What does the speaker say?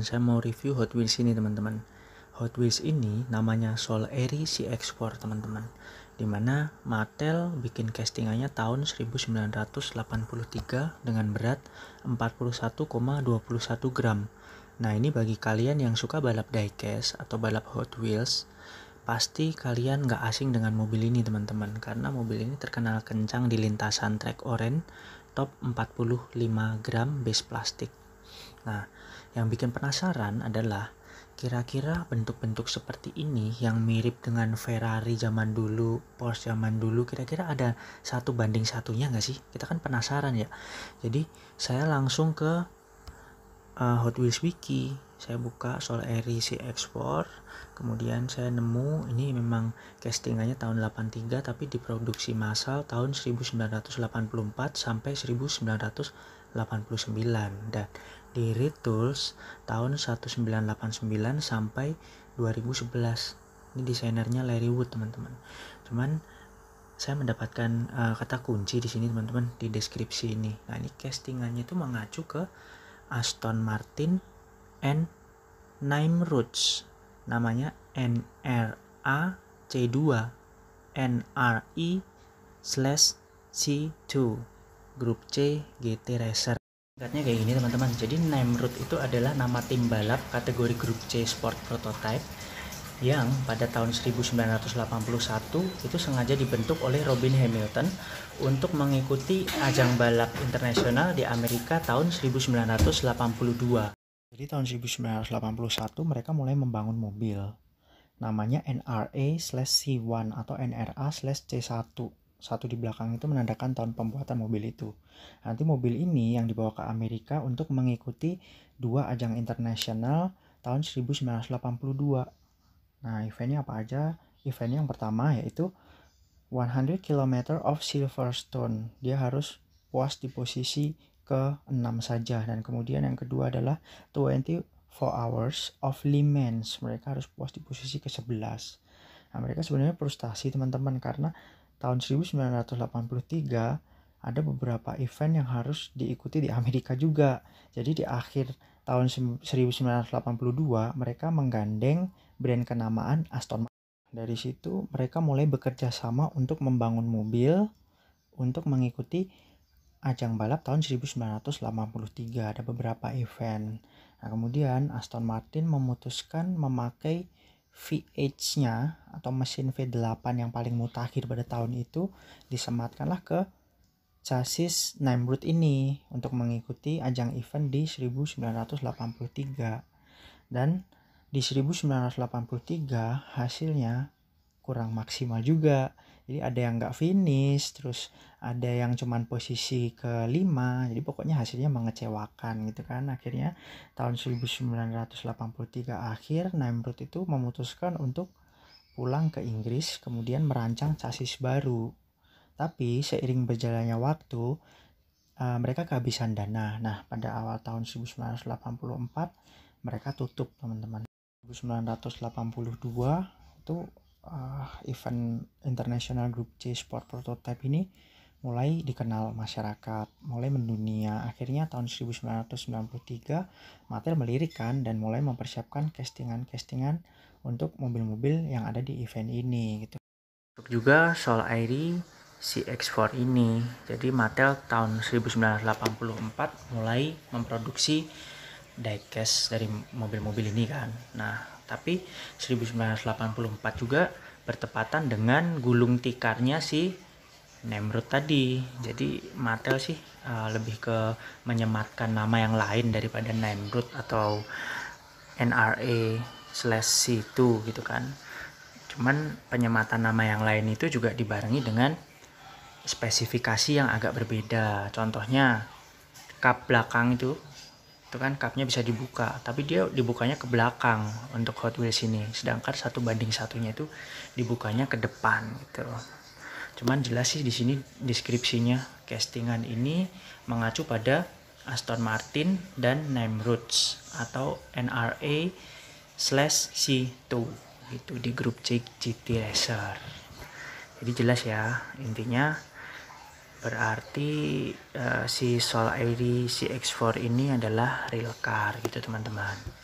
teman-teman, saya mau review Hot Wheels ini teman-teman. Hot Wheels ini namanya Soul Airy CX4 teman-teman. Dimana Mattel bikin castingannya tahun 1983 dengan berat 41,21 gram. Nah ini bagi kalian yang suka balap diecast atau balap Hot Wheels, pasti kalian gak asing dengan mobil ini teman-teman karena mobil ini terkenal kencang di lintasan track oren top 45 gram base plastik nah yang bikin penasaran adalah kira-kira bentuk-bentuk seperti ini yang mirip dengan Ferrari zaman dulu, Porsche zaman dulu, kira-kira ada satu banding satunya nggak sih? Kita kan penasaran ya. Jadi saya langsung ke uh, Hot Wheels Wiki, saya buka soal Eri CX4, kemudian saya nemu ini memang castingannya tahun 83 tapi diproduksi massal tahun 1984 sampai 1900 89 dan di Retools tahun 1989 sampai 2011. Ini desainernya Larry Wood, teman-teman. Cuman saya mendapatkan uh, kata kunci di sini, teman-teman, di deskripsi ini. Nah, ini castingannya itu mengacu ke Aston Martin and roots Namanya NRA C2 NRE slash C2 grup C GT Racer singkatnya kayak gini teman-teman jadi Nemrut itu adalah nama tim balap kategori grup C Sport Prototype yang pada tahun 1981 itu sengaja dibentuk oleh Robin Hamilton untuk mengikuti ajang balap internasional di Amerika tahun 1982. Jadi tahun 1981 mereka mulai membangun mobil namanya NRA/C1 atau NRA/C1 satu di belakang itu menandakan tahun pembuatan mobil itu. Nanti mobil ini yang dibawa ke Amerika untuk mengikuti dua ajang internasional tahun 1982. Nah, eventnya apa aja? event yang pertama yaitu 100 km of Silverstone. Dia harus puas di posisi ke-6 saja dan kemudian yang kedua adalah 24 hours of Le Mans. Mereka harus puas di posisi ke-11. Nah, mereka sebenarnya frustasi teman-teman karena tahun 1983 ada beberapa event yang harus diikuti di Amerika juga. Jadi di akhir tahun 1982 mereka menggandeng brand kenamaan Aston Martin. Dari situ mereka mulai bekerja sama untuk membangun mobil untuk mengikuti ajang balap tahun 1983 ada beberapa event. Nah, kemudian Aston Martin memutuskan memakai VH-nya atau mesin V8 yang paling mutakhir pada tahun itu disematkanlah ke chassis Namrud ini untuk mengikuti ajang event di 1983 dan di 1983 hasilnya kurang maksimal juga jadi ada yang nggak finish terus ada yang cuman posisi kelima jadi pokoknya hasilnya mengecewakan gitu kan akhirnya tahun 1983 akhir Namrud itu memutuskan untuk pulang ke Inggris kemudian merancang chassis baru tapi seiring berjalannya waktu uh, mereka kehabisan dana nah pada awal tahun 1984 mereka tutup teman-teman 1982 itu uh, event international group C sport prototype ini mulai dikenal masyarakat, mulai mendunia. Akhirnya tahun 1993 Mattel melirikkan dan mulai mempersiapkan castingan-castingan untuk mobil-mobil yang ada di event ini gitu. Untuk juga Soul ID CX4 ini. Jadi Mattel tahun 1984 mulai memproduksi diecast dari mobil-mobil ini kan. Nah, tapi 1984 juga bertepatan dengan gulung tikarnya si Nemrut tadi. Jadi Mattel sih uh, lebih ke menyematkan nama yang lain daripada Nemrut atau NRA slash C2 gitu kan. Cuman penyematan nama yang lain itu juga dibarengi dengan spesifikasi yang agak berbeda. Contohnya kap belakang itu itu kan cupnya bisa dibuka tapi dia dibukanya ke belakang untuk Hot Wheels ini sedangkan satu banding satunya itu dibukanya ke depan gitu cuman jelas sih di sini deskripsinya castingan ini mengacu pada Aston Martin dan Namroots atau NRA slash C2 itu di grup C GT Racer jadi jelas ya intinya berarti uh, si Sol ID CX4 ini adalah real car gitu teman-teman